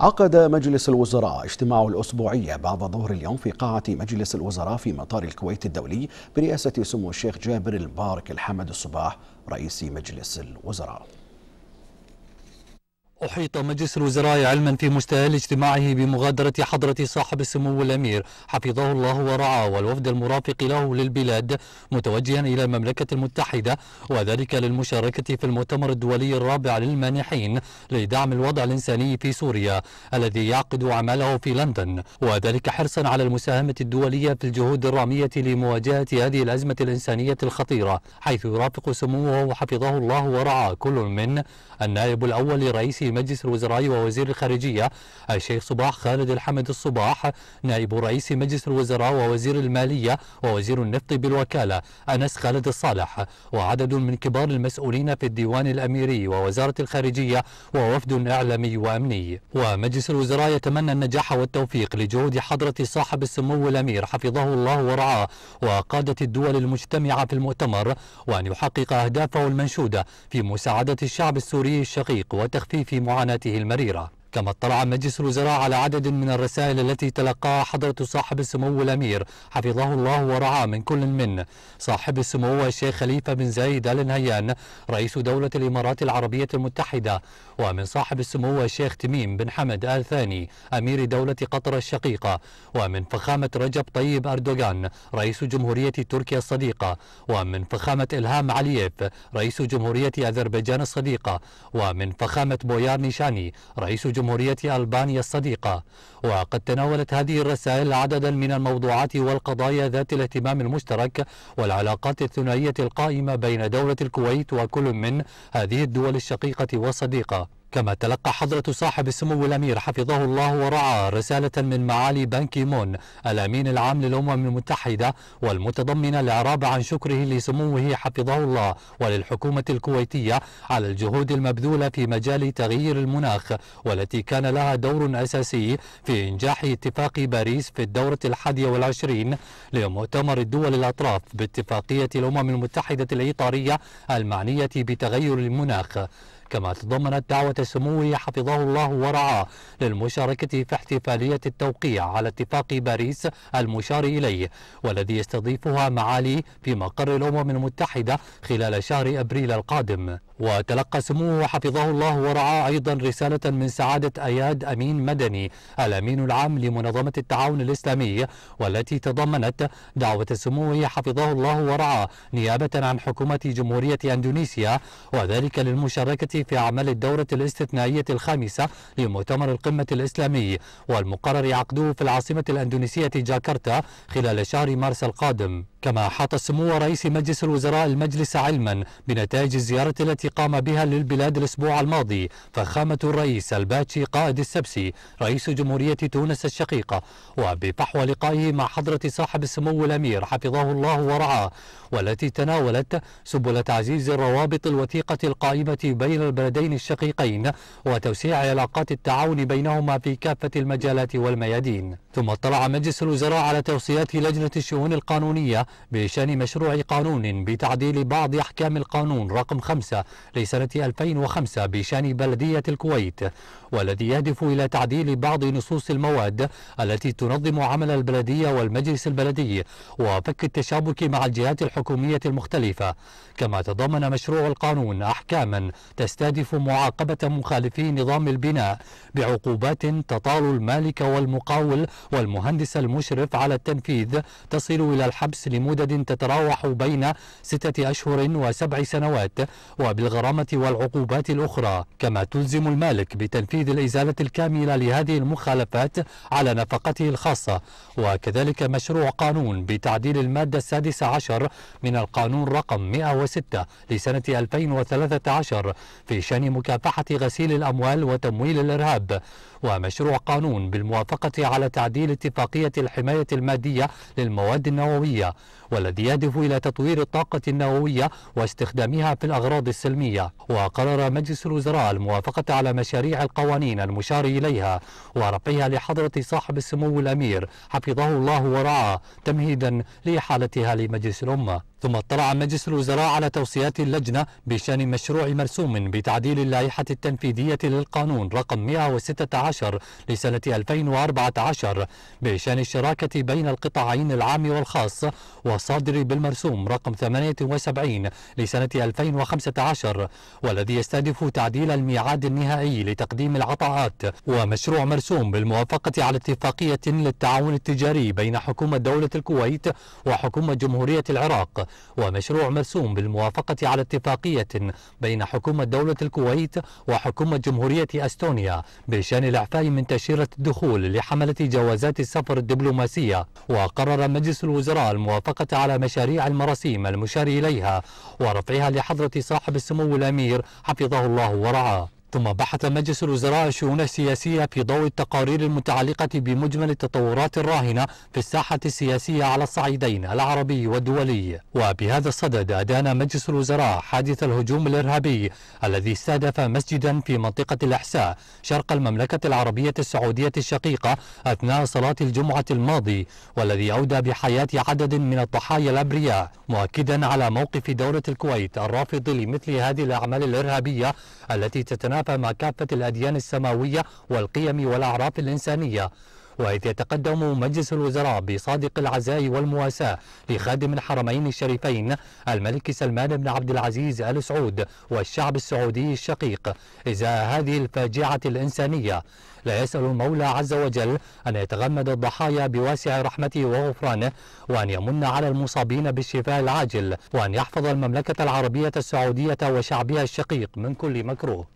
عقد مجلس الوزراء اجتماعه الأسبوعي بعد ظهر اليوم في قاعة مجلس الوزراء في مطار الكويت الدولي برئاسة سمو الشيخ جابر المبارك الحمد الصباح رئيس مجلس الوزراء أحيط مجلس الوزراء علما في مستهل اجتماعه بمغادرة حضرة صاحب السمو الأمير حفظه الله ورعاه والوفد المرافق له للبلاد متوجها إلى المملكة المتحدة وذلك للمشاركة في المؤتمر الدولي الرابع للمانحين لدعم الوضع الإنساني في سوريا الذي يعقد عمله في لندن وذلك حرصا على المساهمة الدولية في الجهود الرامية لمواجهة هذه الأزمة الإنسانية الخطيرة حيث يرافق سموه حفظه الله ورعاه كل من النائب الأول لرئيس مجلس الوزراء ووزير الخارجية الشيخ صباح خالد الحمد الصباح نائب رئيس مجلس الوزراء ووزير المالية ووزير النفط بالوكالة أنس خالد الصالح وعدد من كبار المسؤولين في الديوان الأميري ووزارة الخارجية ووفد إعلامي وأمني ومجلس الوزراء يتمنى النجاح والتوفيق لجهود حضرة صاحب السمو الأمير حفظه الله ورعاه وقادة الدول المجتمعة في المؤتمر وأن يحقق أهدافه المنشودة في مساعدة الشعب السوري الشقيق وتخفيف معاناته المريرة كما اطلع مجلس الوزراء على عدد من الرسائل التي تلقاها حضرة صاحب السمو الأمير حفظه الله ورعاه من كل من صاحب السمو الشيخ خليفة بن زايد آل نهيان رئيس دولة الإمارات العربية المتحدة ومن صاحب السمو الشيخ تميم بن حمد آل ثاني أمير دولة قطر الشقيقة ومن فخامة رجب طيب أردوغان رئيس جمهورية تركيا الصديقة ومن فخامة إلهام علييف رئيس جمهورية أذربيجان الصديقة ومن فخامة بويار نيشاني رئيس جمهورية جمهورية ألبانيا الصديقة وقد تناولت هذه الرسائل عددا من الموضوعات والقضايا ذات الاهتمام المشترك والعلاقات الثنائية القائمة بين دولة الكويت وكل من هذه الدول الشقيقة والصديقة كما تلقى حضرة صاحب السمو الأمير حفظه الله ورعاه رسالة من معالي بانكي مون الأمين العام للأمم المتحدة والمتضمنة الإعراب عن شكره لسموه حفظه الله وللحكومة الكويتية على الجهود المبذولة في مجال تغيير المناخ والتي كان لها دور أساسي في إنجاح اتفاق باريس في الدورة الحادية والعشرين لمؤتمر الدول الأطراف باتفاقية الأمم المتحدة الإطارية المعنية بتغير المناخ كما تضمنت دعوة سموه حفظه الله ورعاه للمشاركة في احتفالية التوقيع على اتفاق باريس المشار إليه والذي يستضيفها معالي في مقر الأمم المتحدة خلال شهر أبريل القادم وتلقى سموه وحفظه الله ورعاه أيضا رسالة من سعادة أياد أمين مدني الأمين العام لمنظمة التعاون الإسلامي والتي تضمنت دعوة سموه حفظه الله ورعاه نيابة عن حكومة جمهورية أندونيسيا وذلك للمشاركة في أعمال الدورة الاستثنائية الخامسة لمؤتمر القمة الإسلامي والمقرر عقده في العاصمة الأندونيسية جاكرتا خلال شهر مارس القادم كما أحاط سمو رئيس مجلس الوزراء المجلس علما بنتائج الزيارة التي قام بها للبلاد الأسبوع الماضي فخامة الرئيس الباتشي قائد السبسي رئيس جمهورية تونس الشقيقة وبفحوى لقائه مع حضرة صاحب السمو الأمير حفظه الله ورعاه والتي تناولت سبل تعزيز الروابط الوثيقة القائمة بين البلدين الشقيقين وتوسيع علاقات التعاون بينهما في كافة المجالات والميادين ثم اطلع مجلس الوزراء على توصيات لجنة الشؤون القانونية بشان مشروع قانون بتعديل بعض أحكام القانون رقم 5 لسنة 2005 بشان بلدية الكويت والذي يهدف إلى تعديل بعض نصوص المواد التي تنظم عمل البلدية والمجلس البلدي وفك التشابك مع الجهات الحكومية المختلفة كما تضمن مشروع القانون أحكاما تستهدف معاقبة مخالفي نظام البناء بعقوبات تطال المالك والمقاول والمهندس المشرف على التنفيذ تصل إلى الحبس لمدة بمدد تتراوح بين ستة أشهر وسبع سنوات وبالغرامة والعقوبات الأخرى كما تلزم المالك بتنفيذ الإزالة الكاملة لهذه المخالفات على نفقته الخاصة وكذلك مشروع قانون بتعديل المادة السادسة عشر من القانون رقم 106 لسنة 2013 في شأن مكافحة غسيل الأموال وتمويل الإرهاب ومشروع قانون بالموافقة على تعديل اتفاقية الحماية المادية للمواد النووية والذي يهدف إلى تطوير الطاقة النووية واستخدامها في الأغراض السلمية وقرر مجلس الوزراء الموافقة على مشاريع القوانين المشار إليها ورفعها لحضرة صاحب السمو الأمير حفظه الله ورعاه تمهيدا لإحالتها لمجلس الأمة ثم اطلع مجلس الوزراء على توصيات اللجنة بشأن مشروع مرسوم بتعديل اللائحة التنفيذية للقانون رقم 116 لسنة 2014 بشأن الشراكة بين القطاعين العام والخاص والصادر بالمرسوم رقم 78 لسنة 2015 والذي يستهدف تعديل الميعاد النهائي لتقديم العطاءات ومشروع مرسوم بالموافقة على اتفاقية للتعاون التجاري بين حكومة دولة الكويت وحكومة جمهورية العراق ومشروع مرسوم بالموافقة على اتفاقية بين حكومة دولة الكويت وحكومة جمهورية أستونيا بشأن الإعفاء من تأشيرة الدخول لحملة جوازات السفر الدبلوماسية وقرر مجلس الوزراء الموافقة الموافقة على مشاريع المراسيم المشار إليها ورفعها لحضرة صاحب السمو الأمير حفظه الله ورعاه ثم بحث مجلس الوزراء الشؤون السياسية في ضوء التقارير المتعلقة بمجمل التطورات الراهنة في الساحة السياسية على الصعيدين العربي والدولي وبهذا الصدد أدان مجلس الوزراء حادث الهجوم الإرهابي الذي استهدف مسجدا في منطقة الإحساء شرق المملكة العربية السعودية الشقيقة أثناء صلاة الجمعة الماضي والذي أودى بحياة عدد من الضحايا الأبرياء مؤكدا على موقف دولة الكويت الرافض لمثل هذه الأعمال الإرهابية التي تتنافى التعاطف مع كافة الأديان السماوية والقيم والأعراف الإنسانية وإذ يتقدم مجلس الوزراء بصادق العزاء والمواساة لخادم الحرمين الشريفين الملك سلمان بن عبد العزيز آل سعود والشعب السعودي الشقيق إزاء هذه الفاجعة الإنسانية لا يسأل المولى عز وجل أن يتغمد الضحايا بواسع رحمته وغفرانه وأن يمن على المصابين بالشفاء العاجل وأن يحفظ المملكة العربية السعودية وشعبها الشقيق من كل مكروه